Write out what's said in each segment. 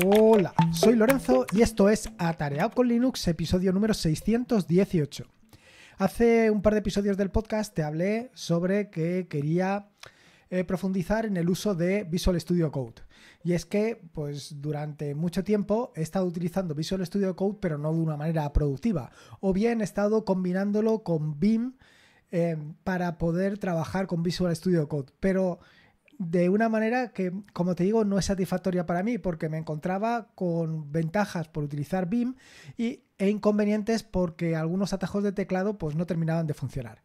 Hola, soy Lorenzo y esto es Atareado con Linux, episodio número 618. Hace un par de episodios del podcast te hablé sobre que quería eh, profundizar en el uso de Visual Studio Code. Y es que, pues durante mucho tiempo he estado utilizando Visual Studio Code, pero no de una manera productiva. O bien he estado combinándolo con BIM eh, para poder trabajar con Visual Studio Code. Pero de una manera que, como te digo, no es satisfactoria para mí porque me encontraba con ventajas por utilizar BIM e inconvenientes porque algunos atajos de teclado pues no terminaban de funcionar.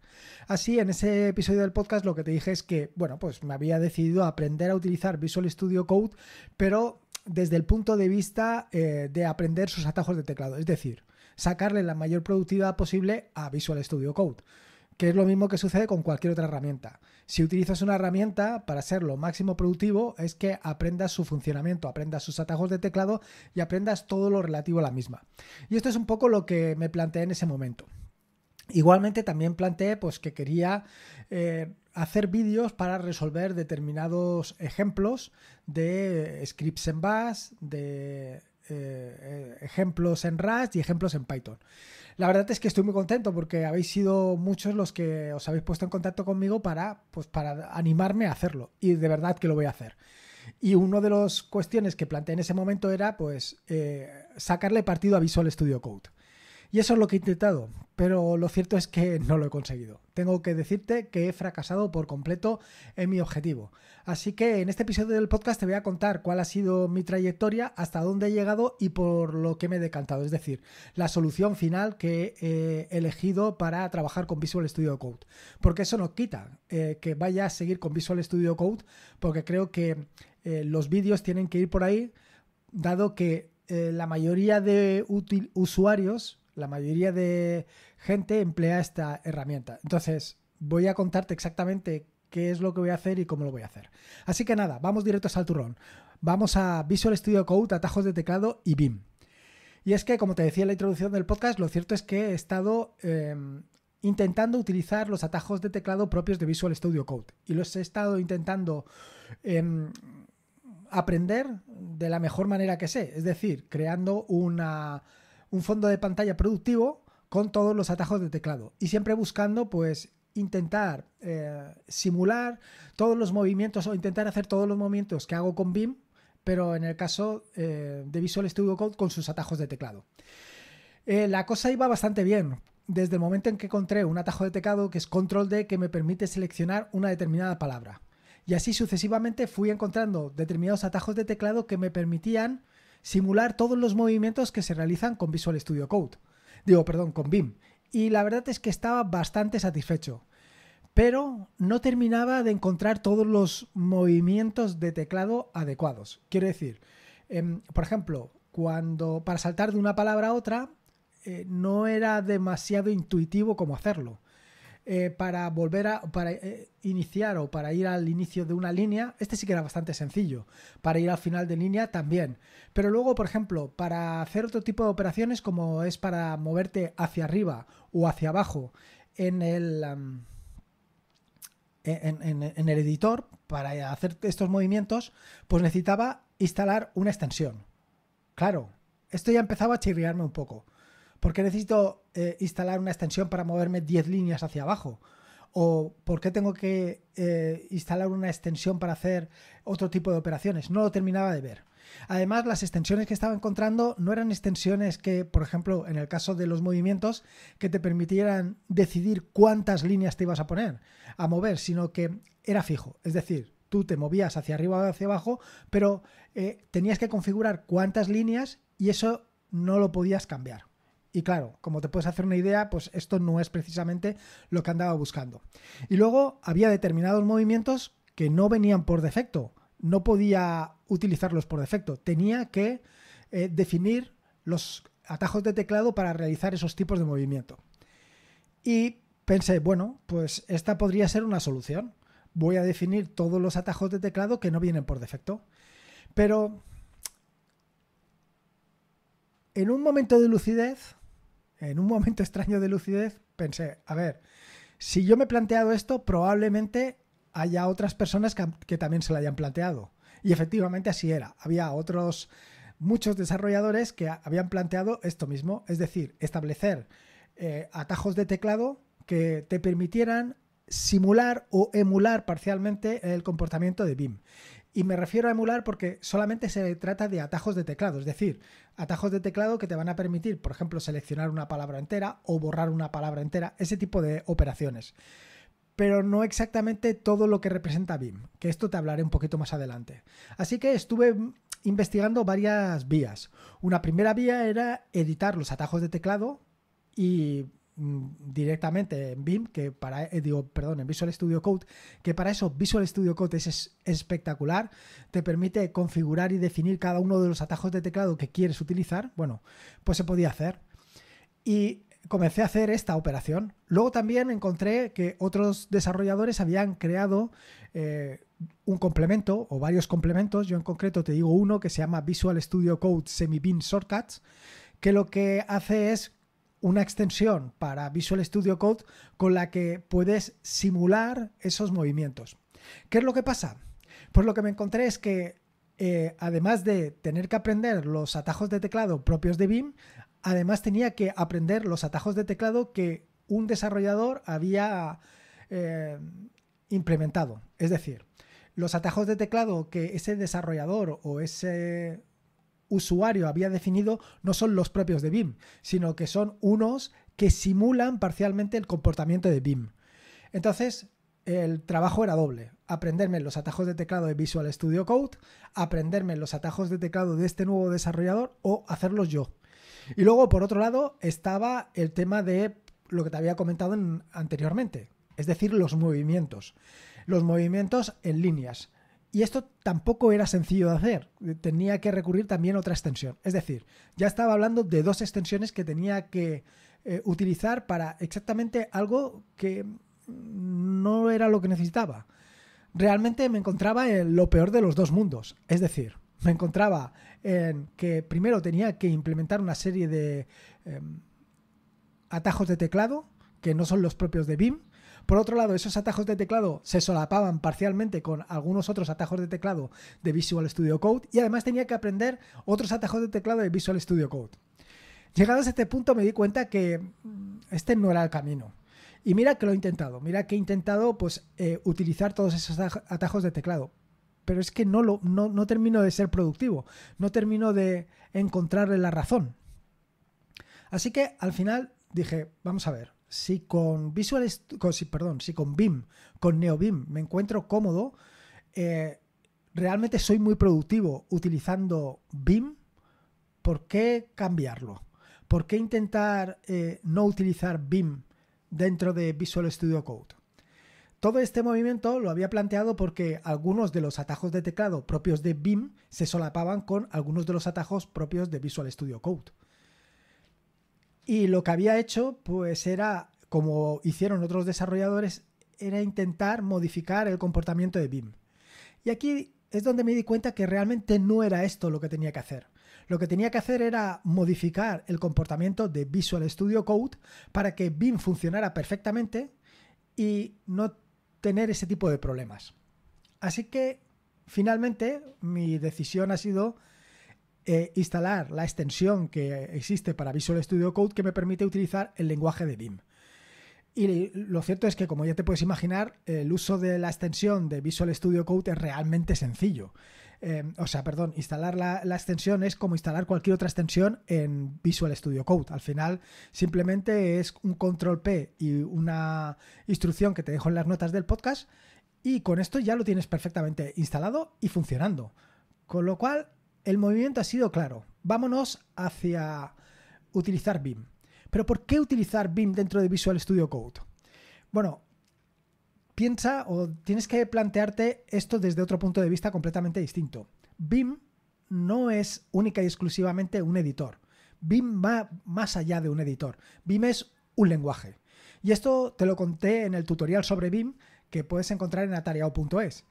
Así, en ese episodio del podcast lo que te dije es que, bueno, pues me había decidido aprender a utilizar Visual Studio Code, pero desde el punto de vista eh, de aprender sus atajos de teclado, es decir, sacarle la mayor productividad posible a Visual Studio Code que es lo mismo que sucede con cualquier otra herramienta. Si utilizas una herramienta para ser lo máximo productivo es que aprendas su funcionamiento, aprendas sus atajos de teclado y aprendas todo lo relativo a la misma. Y esto es un poco lo que me planteé en ese momento. Igualmente también planteé pues, que quería eh, hacer vídeos para resolver determinados ejemplos de scripts en bash, de eh, ejemplos en Rust y ejemplos en Python. La verdad es que estoy muy contento porque habéis sido muchos los que os habéis puesto en contacto conmigo para, pues, para animarme a hacerlo y de verdad que lo voy a hacer. Y una de las cuestiones que planteé en ese momento era pues eh, sacarle partido a Visual Studio Code. Y eso es lo que he intentado, pero lo cierto es que no lo he conseguido. Tengo que decirte que he fracasado por completo en mi objetivo. Así que en este episodio del podcast te voy a contar cuál ha sido mi trayectoria, hasta dónde he llegado y por lo que me he decantado. Es decir, la solución final que he elegido para trabajar con Visual Studio Code. Porque eso no quita eh, que vaya a seguir con Visual Studio Code, porque creo que eh, los vídeos tienen que ir por ahí, dado que eh, la mayoría de usuarios la mayoría de gente emplea esta herramienta. Entonces, voy a contarte exactamente qué es lo que voy a hacer y cómo lo voy a hacer. Así que nada, vamos directos al turrón. Vamos a Visual Studio Code, atajos de teclado y BIM. Y es que, como te decía en la introducción del podcast, lo cierto es que he estado em, intentando utilizar los atajos de teclado propios de Visual Studio Code. Y los he estado intentando em, aprender de la mejor manera que sé. Es decir, creando una un fondo de pantalla productivo con todos los atajos de teclado y siempre buscando pues intentar eh, simular todos los movimientos o intentar hacer todos los movimientos que hago con BIM, pero en el caso eh, de Visual Studio Code con sus atajos de teclado. Eh, la cosa iba bastante bien. Desde el momento en que encontré un atajo de teclado que es Control D que me permite seleccionar una determinada palabra. Y así sucesivamente fui encontrando determinados atajos de teclado que me permitían simular todos los movimientos que se realizan con Visual Studio Code. Digo, perdón, con BIM. Y la verdad es que estaba bastante satisfecho. Pero no terminaba de encontrar todos los movimientos de teclado adecuados. Quiero decir, em, por ejemplo, cuando para saltar de una palabra a otra eh, no era demasiado intuitivo cómo hacerlo. Eh, para volver a para, eh, iniciar o para ir al inicio de una línea, este sí que era bastante sencillo. Para ir al final de línea también. Pero luego, por ejemplo, para hacer otro tipo de operaciones como es para moverte hacia arriba o hacia abajo en el... en, en, el editor para hacer estos movimientos, pues necesitaba instalar una extensión. Claro, esto ya empezaba a chirriarme un poco. ¿Por qué necesito eh, instalar una extensión para moverme 10 líneas hacia abajo? ¿O por qué tengo que eh, instalar una extensión para hacer otro tipo de operaciones? No lo terminaba de ver. Además, las extensiones que estaba encontrando no eran extensiones que, por ejemplo, en el caso de los movimientos, que te permitieran decidir cuántas líneas te ibas a poner a mover, sino que era fijo. Es decir, tú te movías hacia arriba o hacia abajo, pero eh, tenías que configurar cuántas líneas y eso no lo podías cambiar. Y claro, como te puedes hacer una idea, pues esto no es precisamente lo que andaba buscando. Y luego había determinados movimientos que no venían por defecto, no podía utilizarlos por defecto, tenía que eh, definir los atajos de teclado para realizar esos tipos de movimiento. Y pensé, bueno, pues esta podría ser una solución. Voy a definir todos los atajos de teclado que no vienen por defecto. Pero en un momento de lucidez en un momento extraño de lucidez, pensé, a ver, si yo me he planteado esto, probablemente haya otras personas que, también se lo hayan planteado. Y efectivamente así era. Había otros muchos desarrolladores que habían planteado esto mismo, es decir, establecer eh, atajos de teclado que te permitieran simular o emular parcialmente el comportamiento de BIM. Y me refiero a emular porque solamente se trata de atajos de teclado, es decir, atajos de teclado que te van a permitir, por ejemplo, seleccionar una palabra entera o borrar una palabra entera, ese tipo de operaciones. Pero no exactamente todo lo que representa BIM, que esto te hablaré un poquito más adelante. Así que estuve investigando varias vías. Una primera vía era editar los atajos de teclado y Mm, directamente en BIM, que para, eh, digo, perdón, en Visual Studio Code, que para eso Visual Studio Code es, espectacular, te permite configurar y definir cada uno de los atajos de teclado que quieres utilizar, bueno, pues se podía hacer. Y comencé a hacer esta operación. Luego también encontré que otros desarrolladores habían creado eh, un complemento o varios complementos, yo en concreto te digo uno que se llama Visual Studio Code Semi-BIM Shortcuts, que lo que hace es una extensión para Visual Studio Code con la que puedes simular esos movimientos. ¿Qué es lo que pasa? Pues lo que me encontré es que eh, además de tener que aprender los atajos de teclado propios de BIM, además tenía que aprender los atajos de teclado que un desarrollador había eh, implementado. Es decir, los atajos de teclado que ese desarrollador o ese usuario había definido no son los propios de BIM, sino que son unos que simulan parcialmente el comportamiento de BIM. Entonces, el trabajo era doble. Aprenderme los atajos de teclado de Visual Studio Code, aprenderme los atajos de teclado de este nuevo desarrollador o hacerlos yo. Y luego, por otro lado, estaba el tema de lo que te había comentado anteriormente, es decir, los movimientos. Los movimientos en líneas. Y esto tampoco era sencillo de hacer, tenía que recurrir también a otra extensión. Es decir, ya estaba hablando de dos extensiones que tenía que eh, utilizar para exactamente algo que no era lo que necesitaba. Realmente me encontraba en lo peor de los dos mundos. Es decir, me encontraba en que primero tenía que implementar una serie de em, atajos de teclado que no son los propios de BIM por otro lado, esos atajos de teclado se solapaban parcialmente con algunos otros atajos de teclado de Visual Studio Code y además tenía que aprender otros atajos de teclado de Visual Studio Code. Llegados a este punto me di cuenta que mm, este no era el camino. Y mira que lo he intentado, mira que he intentado pues, eh, utilizar todos esos atajos de teclado, pero es que no, lo, no termino de ser productivo, no termino de encontrarle la razón. Así que al final dije, vamos a ver, si con Visual con, perdón, si con BIM, con NeoBIM me encuentro cómodo, eh, realmente soy muy productivo utilizando BIM, ¿por qué cambiarlo? ¿Por qué intentar eh, no utilizar BIM dentro de Visual Studio Code? Todo este movimiento lo había planteado porque algunos de los atajos de teclado propios de BIM se solapaban con algunos de los atajos propios de Visual Studio Code. Y lo que había hecho, pues era, como hicieron otros desarrolladores, era intentar modificar el comportamiento de BIM. Y aquí es donde me di cuenta que realmente no era esto lo que tenía que hacer. Lo que tenía que hacer era modificar el comportamiento de Visual Studio Code para que BIM funcionara perfectamente y no tener ese tipo de problemas. Así que finalmente mi decisión ha sido eh, instalar la extensión que existe para Visual Studio Code que me permite utilizar el lenguaje de BIM. Y lo cierto es que, como ya te puedes imaginar, el uso de la extensión de Visual Studio Code es realmente sencillo. Eh, o sea, perdón, instalar la, la, extensión es como instalar cualquier otra extensión en Visual Studio Code. Al final, simplemente es un control P y una instrucción que te dejo en las notas del podcast. Y con esto ya lo tienes perfectamente instalado y funcionando. Con lo cual, el movimiento ha sido claro. Vámonos hacia utilizar BIM. Pero ¿por qué utilizar BIM dentro de Visual Studio Code? Bueno, piensa o tienes que plantearte esto desde otro punto de vista completamente distinto. BIM no es única y exclusivamente un editor. BIM va más allá de un editor. BIM es un lenguaje. Y esto te lo conté en el tutorial sobre BIM que puedes encontrar en atareao.es.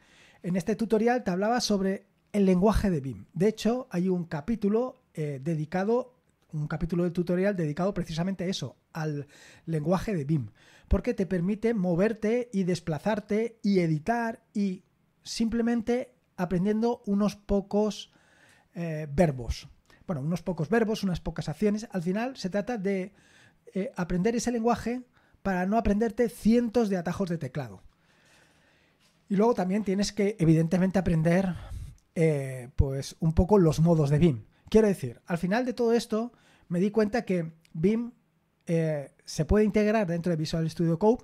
En este tutorial te hablaba sobre el lenguaje de BIM. De hecho, hay un capítulo eh, dedicado, un capítulo de tutorial dedicado precisamente a eso, al lenguaje de BIM, porque te permite moverte y desplazarte y editar y simplemente aprendiendo unos pocos eh, verbos. Bueno, unos pocos verbos, unas pocas acciones. Al final se trata de eh, aprender ese lenguaje para no aprenderte cientos de atajos de teclado. Y luego también tienes que, evidentemente, aprender eh, pues un poco los modos de BIM. Quiero decir, al final de todo esto me di cuenta que BIM eh, se puede integrar dentro de Visual Studio Code,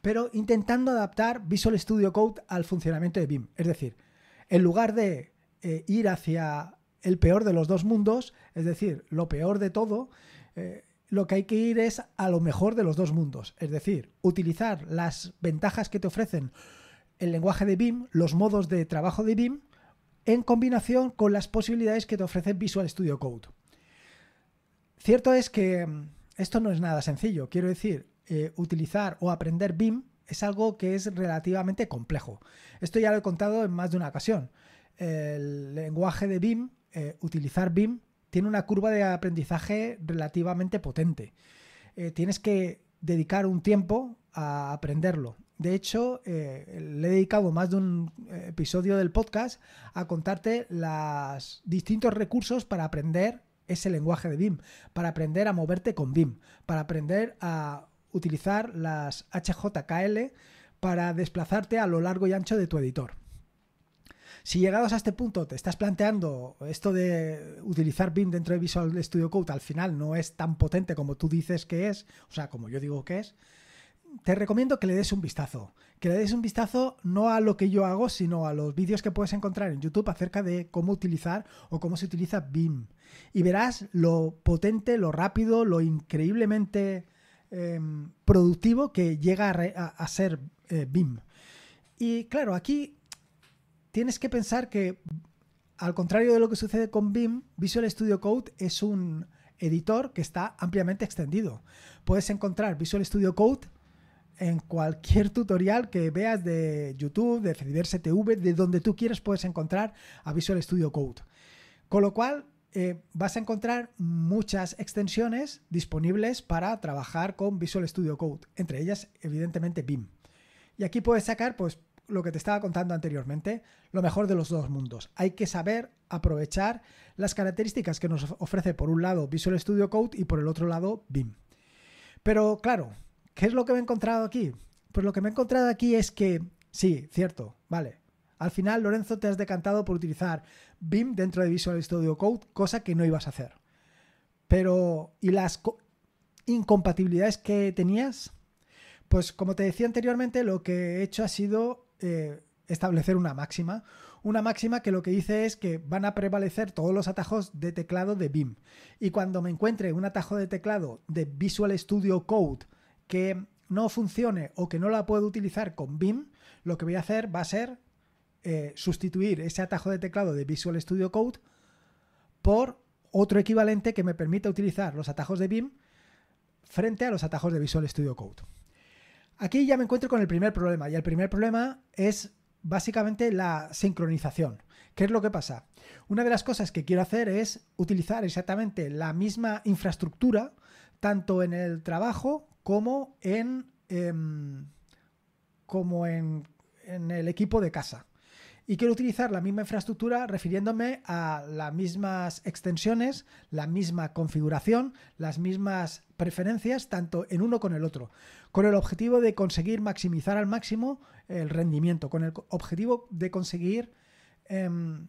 pero intentando adaptar Visual Studio Code al funcionamiento de BIM. Es decir, en lugar de eh, ir hacia el peor de los dos mundos, es decir, lo peor de todo, lo que hay que ir es a lo mejor de los dos mundos. Es decir, utilizar las ventajas que te ofrecen el lenguaje de BIM, los modos de trabajo de BIM, en combinación con las posibilidades que te ofrece Visual Studio Code. Cierto es que mm, esto no es nada sencillo, quiero decir, eh, utilizar o aprender BIM es algo que es relativamente complejo. Esto ya lo he contado en más de una ocasión. El lenguaje de BIM, eh, utilizar BIM, tiene una curva de aprendizaje relativamente potente. Eh, tienes que dedicar un tiempo a aprenderlo de hecho, eh, le he dedicado más de un eh, episodio del podcast a contarte los distintos recursos para aprender ese lenguaje de BIM, para aprender a moverte con BIM, para aprender a utilizar las HJKL para desplazarte a lo largo y ancho de tu editor. Si llegados a este punto te estás planteando esto de utilizar BIM dentro de Visual Studio Code, al final no es tan potente como tú dices que es, o sea, como yo digo que es, te recomiendo que le des un vistazo. Que le des un vistazo no a lo que yo hago, sino a los vídeos que puedes encontrar en YouTube acerca de cómo utilizar o cómo se utiliza BIM. Y verás lo potente, lo rápido, lo increíblemente em, productivo que llega a, ser BIM. Eh, y claro, aquí tienes que pensar que, al contrario de lo que sucede con BIM, Visual Studio Code es un editor que está ampliamente extendido. Puedes encontrar Visual Studio Code en cualquier tutorial que veas de YouTube, de Fiverr, de donde tú quieras puedes encontrar a Visual Studio Code. Con lo cual, eh, vas a encontrar muchas extensiones disponibles para trabajar con Visual Studio Code, entre ellas, evidentemente, BIM. Y aquí puedes sacar, pues, lo que te estaba contando anteriormente, lo mejor de los dos mundos. Hay que saber aprovechar las características que nos ofrece por un lado Visual Studio Code y por el otro lado BIM. Pero claro, ¿Qué es lo que me he encontrado aquí? Pues lo que me he encontrado aquí es que, sí, cierto, vale. Al final, Lorenzo, te has decantado por utilizar BIM dentro de Visual Studio Code, cosa que no ibas a hacer. Pero, ¿y las incompatibilidades que tenías? Pues como te decía anteriormente, lo que he hecho ha sido eh, establecer una máxima. Una máxima que lo que dice es que van a prevalecer todos los atajos de teclado de BIM. Y cuando me encuentre un atajo de teclado de Visual Studio Code que no funcione o que no la puedo utilizar con BIM, lo que voy a hacer va a ser eh, sustituir ese atajo de teclado de Visual Studio Code por otro equivalente que me permita utilizar los atajos de BIM frente a los atajos de Visual Studio Code. Aquí ya me encuentro con el primer problema y el primer problema es básicamente la sincronización. ¿Qué es lo que pasa? Una de las cosas que quiero hacer es utilizar exactamente la misma infraestructura tanto en el trabajo como en, em, como en, el equipo de casa. Y quiero utilizar la misma infraestructura refiriéndome a las mismas extensiones, la misma configuración, las mismas preferencias, tanto en uno con el otro, con el objetivo de conseguir maximizar al máximo el rendimiento, con el objetivo de conseguir, em,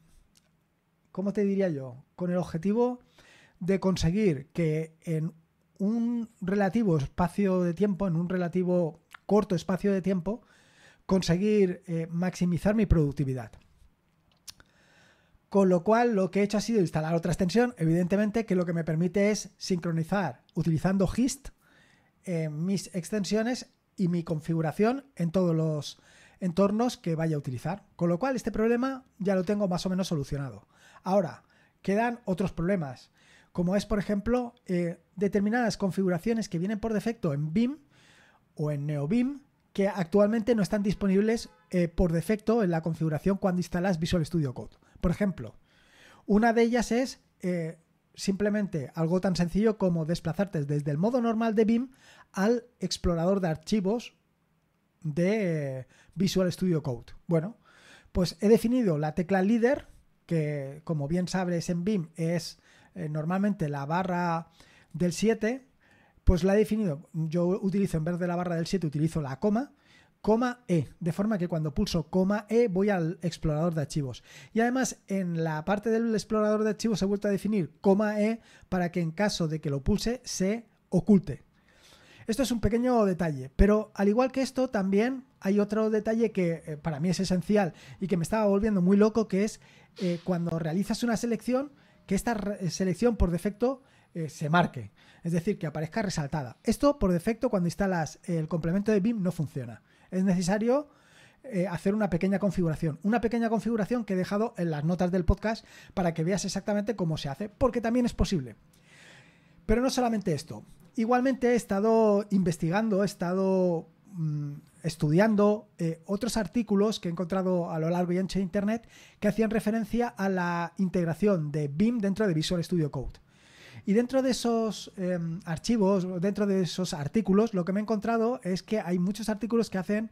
¿cómo te diría yo? Con el objetivo de conseguir que en un relativo espacio de tiempo, en un relativo corto espacio de tiempo, conseguir eh, maximizar mi productividad. Con lo cual, lo que he hecho ha sido instalar otra extensión, evidentemente, que lo que me permite es sincronizar utilizando GIST mis extensiones y mi configuración en todos los entornos que vaya a utilizar. Con lo cual, este problema ya lo tengo más o menos solucionado. Ahora, quedan otros problemas como es, por ejemplo, eh, determinadas configuraciones que vienen por defecto en BIM o en NeoBIM, que actualmente no están disponibles eh, por defecto en la configuración cuando instalas Visual Studio Code. Por ejemplo, una de ellas es eh, simplemente algo tan sencillo como desplazarte desde el modo normal de BIM al explorador de archivos de Visual Studio Code. Bueno, pues he definido la tecla líder, que como bien sabes en BIM es eh, normalmente la barra del 7, pues la he definido, yo utilizo en vez de la barra del 7, utilizo la coma, coma E, de forma que cuando pulso coma E voy al explorador de archivos. Y además en la parte del explorador de archivos he vuelto a definir coma E para que en caso de que lo pulse se oculte. Esto es un pequeño detalle, pero al igual que esto también hay otro detalle que eh, para mí es esencial y que me estaba volviendo muy loco, que es eh, cuando realizas una selección, que esta eh, selección por defecto eh, se marque, es decir, que aparezca resaltada. Esto por defecto cuando instalas el complemento de BIM no funciona. Es necesario eh, hacer una pequeña configuración, una pequeña configuración que he dejado en las notas del podcast para que veas exactamente cómo se hace, porque también es posible. Pero no solamente esto, igualmente he estado investigando, he estado mm, estudiando eh, otros artículos que he encontrado a lo largo y ancho de Internet que hacían referencia a la integración de BIM dentro de Visual Studio Code. Y dentro de esos em, archivos, dentro de esos artículos, lo que me he encontrado es que hay muchos artículos que hacen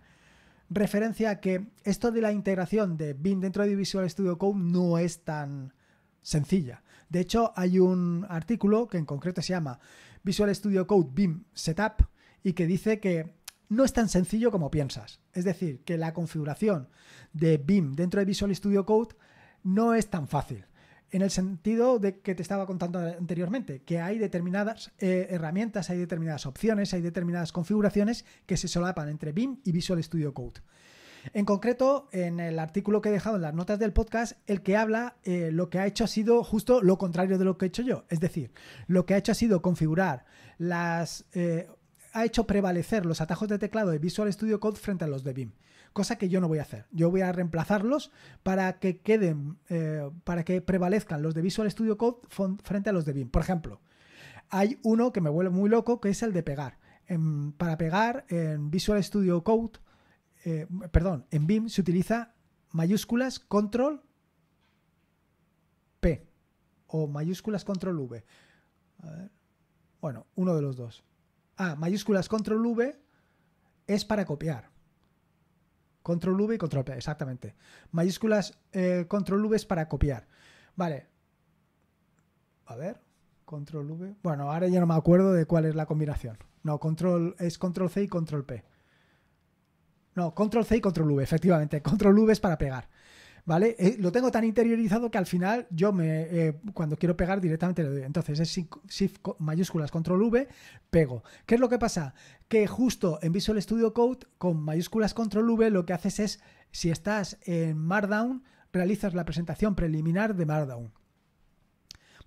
referencia a que esto de la integración de BIM dentro de Visual Studio Code no es tan sencilla. De hecho, hay un artículo que en concreto se llama Visual Studio Code BIM Setup y que dice que no es tan sencillo como piensas. Es decir, que la configuración de BIM dentro de Visual Studio Code no es tan fácil. En el sentido de que te estaba contando anteriormente, que hay determinadas eh, herramientas, hay determinadas opciones, hay determinadas configuraciones que se solapan entre BIM y Visual Studio Code. En concreto, en el artículo que he dejado en las notas del podcast, el que habla eh, lo que ha hecho ha sido justo lo contrario de lo que he hecho yo. Es decir, lo que ha hecho ha sido configurar las eh, ha hecho prevalecer los atajos de teclado de Visual Studio Code frente a los de BIM, cosa que yo no voy a hacer. Yo voy a reemplazarlos para que queden, eh, para que prevalezcan los de Visual Studio Code frente a los de BIM. Por ejemplo, hay uno que me vuelve muy loco que es el de pegar. para pegar en Visual Studio Code, eh, perdón, en BIM se utiliza mayúsculas control P o mayúsculas control V. Bueno, uno de los dos. Ah, mayúsculas control V es para copiar. Control V y control P, exactamente. Mayúsculas eh, control V es para copiar. Vale. A ver, control V. Bueno, ahora ya no me acuerdo de cuál es la combinación. No, control es control C y control P. No, control C y control V, efectivamente. Control V es para pegar. ¿vale? Eh, lo tengo tan interiorizado que al final yo me, eh, cuando quiero pegar directamente le doy. Entonces es Shift mayúsculas control V, pego. ¿Qué es lo que pasa? Que justo en Visual Studio Code con mayúsculas control V lo que haces es, si estás en Markdown, realizas la presentación preliminar de Markdown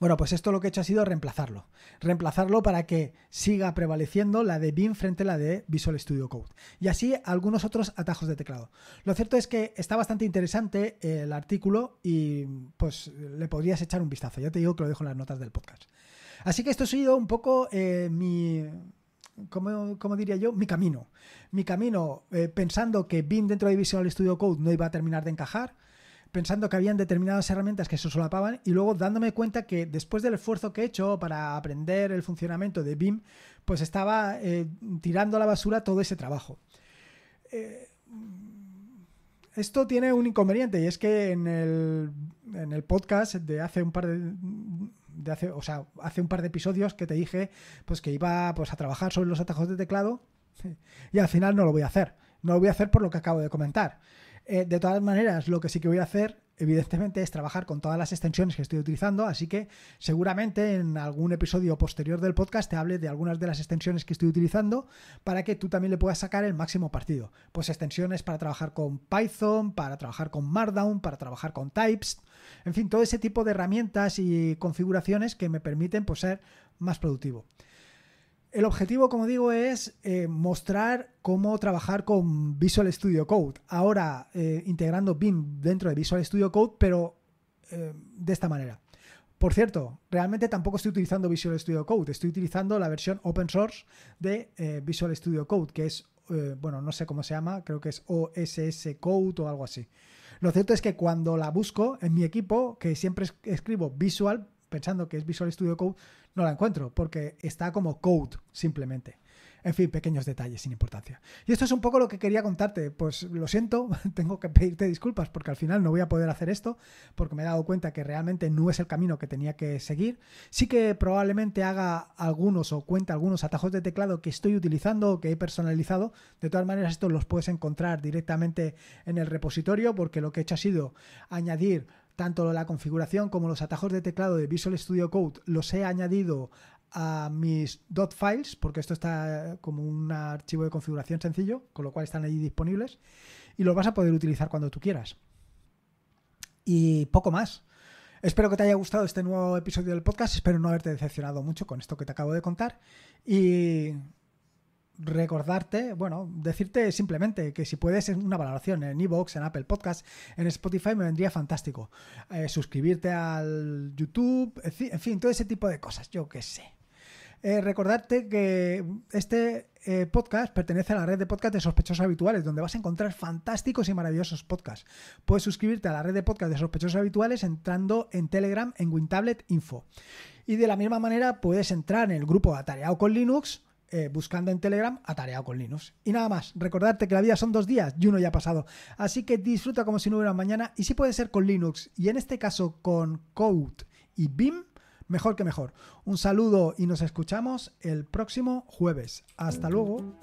bueno, pues esto lo que he hecho ha sido reemplazarlo. Reemplazarlo para que siga prevaleciendo la de BIM frente a la de Visual Studio Code. Y así algunos otros atajos de teclado. Lo cierto es que está bastante interesante el artículo y pues le podrías echar un vistazo. Ya te digo que lo dejo en las notas del podcast. Así que esto ha sido un poco eh, mi, ¿Cómo, diría yo? Mi camino. Mi camino eh, pensando que BIM dentro de Visual Studio Code no iba a terminar de encajar pensando que habían determinadas herramientas que se solapaban y luego dándome cuenta que después del esfuerzo que he hecho para aprender el funcionamiento de BIM, pues estaba eh, tirando a la basura todo ese trabajo. Eh, esto tiene un inconveniente y es que en el, en el podcast de hace un par de, de... hace, o sea, hace un par de episodios que te dije pues que iba pues, a trabajar sobre los atajos de teclado y al final no lo voy a hacer. No lo voy a hacer por lo que acabo de comentar. Eh, de todas maneras, lo que sí que voy a hacer, evidentemente, es trabajar con todas las extensiones que estoy utilizando, así que seguramente en algún episodio posterior del podcast te hable de algunas de las extensiones que estoy utilizando para que tú también le puedas sacar el máximo partido. Pues extensiones para trabajar con Python, para trabajar con Markdown, para trabajar con Types, en fin, todo ese tipo de herramientas y configuraciones que me permiten pues, ser más productivo. El objetivo, como digo, es eh, mostrar cómo trabajar con Visual Studio Code. Ahora eh, integrando BIM dentro de Visual Studio Code, pero eh, de esta manera. Por cierto, realmente tampoco estoy utilizando Visual Studio Code, estoy utilizando la versión open source de Visual Studio Code, que es, bueno, no sé cómo se llama, creo que es OSS Code o algo así. Lo cierto es que cuando la busco en mi equipo, que siempre escribo Visual pensando que es Visual Studio Code, no la encuentro, porque está como code, simplemente. En fin, pequeños detalles sin importancia. Y esto es un poco lo que quería contarte. Pues lo siento, tengo que pedirte disculpas porque al final no voy a poder hacer esto, porque me he dado cuenta que realmente no es el camino que tenía que seguir. Sí que probablemente haga algunos o cuenta algunos atajos de teclado que estoy utilizando o que he personalizado. De todas maneras, estos los puedes encontrar directamente en el repositorio, porque lo que he hecho ha sido añadir tanto la configuración como los atajos de teclado de Visual Studio Code los he añadido a mis dot .files, porque esto está como un archivo de configuración sencillo, con lo cual están allí disponibles, y los vas a poder utilizar cuando tú quieras. Y poco más. Espero que te haya gustado este nuevo episodio del podcast, espero no haberte decepcionado mucho con esto que te acabo de contar, y recordarte, bueno, decirte simplemente que si puedes una valoración en iVoox, en Apple Podcast, en Spotify me vendría fantástico. Eh, suscribirte al YouTube, en fin, todo ese tipo de cosas, yo qué sé. Eh, recordarte que este eh, podcast pertenece a la red de podcast de sospechosos habituales, donde vas a encontrar fantásticos y maravillosos podcasts. Puedes suscribirte a la red de podcast de sospechosos habituales entrando en Telegram en WinTablet Info. Y de la misma manera puedes entrar en el grupo Atareado con Linux eh, buscando en Telegram Atareado con Linux. Y nada más, recordarte que la vida son dos días y uno ya ha pasado. Así que disfruta como si no hubiera mañana y si puede ser con Linux y en este caso con Code y BIM, mejor que mejor. Un saludo y nos escuchamos el próximo jueves. Hasta luego.